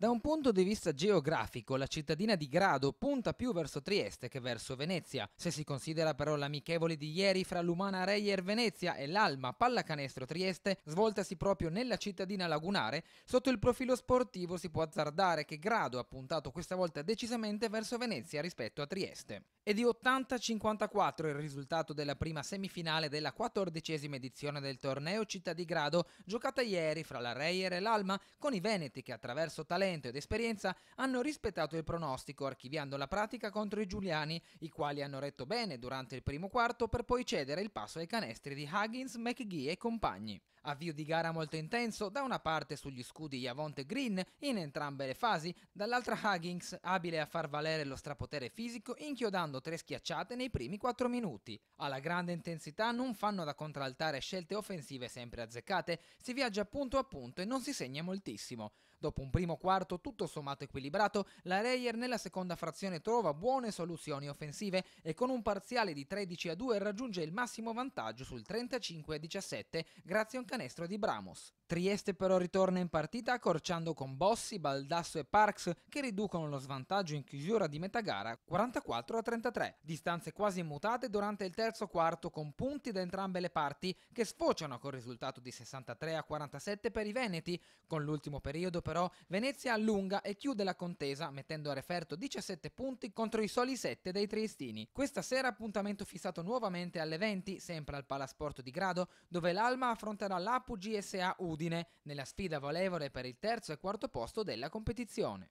Da un punto di vista geografico, la cittadina di Grado punta più verso Trieste che verso Venezia. Se si considera però l'amichevole di ieri fra l'Umana Reyer Venezia e l'Alma Pallacanestro Trieste, svoltasi proprio nella cittadina lagunare, sotto il profilo sportivo si può azzardare che Grado ha puntato questa volta decisamente verso Venezia rispetto a Trieste. È di 80-54 il risultato della prima semifinale della quattordicesima edizione del torneo Città di Grado, giocata ieri fra la Reier e l'Alma, con i Veneti che attraverso talento ed esperienza hanno rispettato il pronostico, archiviando la pratica contro i Giuliani, i quali hanno retto bene durante il primo quarto per poi cedere il passo ai canestri di Huggins, McGee e compagni. Avvio di gara molto intenso, da una parte sugli scudi Yavonte Green in entrambe le fasi, dall'altra Huggins, abile a far valere lo strapotere fisico, inchiodando realizzando tre schiacciate nei primi 4 minuti. Alla grande intensità non fanno da contraltare scelte offensive sempre azzeccate, si viaggia punto a punto e non si segna moltissimo. Dopo un primo quarto tutto sommato equilibrato, la Reyer nella seconda frazione trova buone soluzioni offensive e con un parziale di 13 a 2 raggiunge il massimo vantaggio sul 35 a 17 grazie a un canestro di Bramos. Trieste però ritorna in partita accorciando con Bossi, Baldasso e Parks che riducono lo svantaggio in chiusura di metà gara 44 a 33. 33. Distanze quasi immutate durante il terzo quarto con punti da entrambe le parti che sfociano col risultato di 63 a 47 per i Veneti. Con l'ultimo periodo però Venezia allunga e chiude la contesa mettendo a referto 17 punti contro i soli 7 dei triestini. Questa sera appuntamento fissato nuovamente alle 20 sempre al Palasporto di Grado dove l'Alma affronterà l'Apu GSA Udine nella sfida valevole per il terzo e quarto posto della competizione.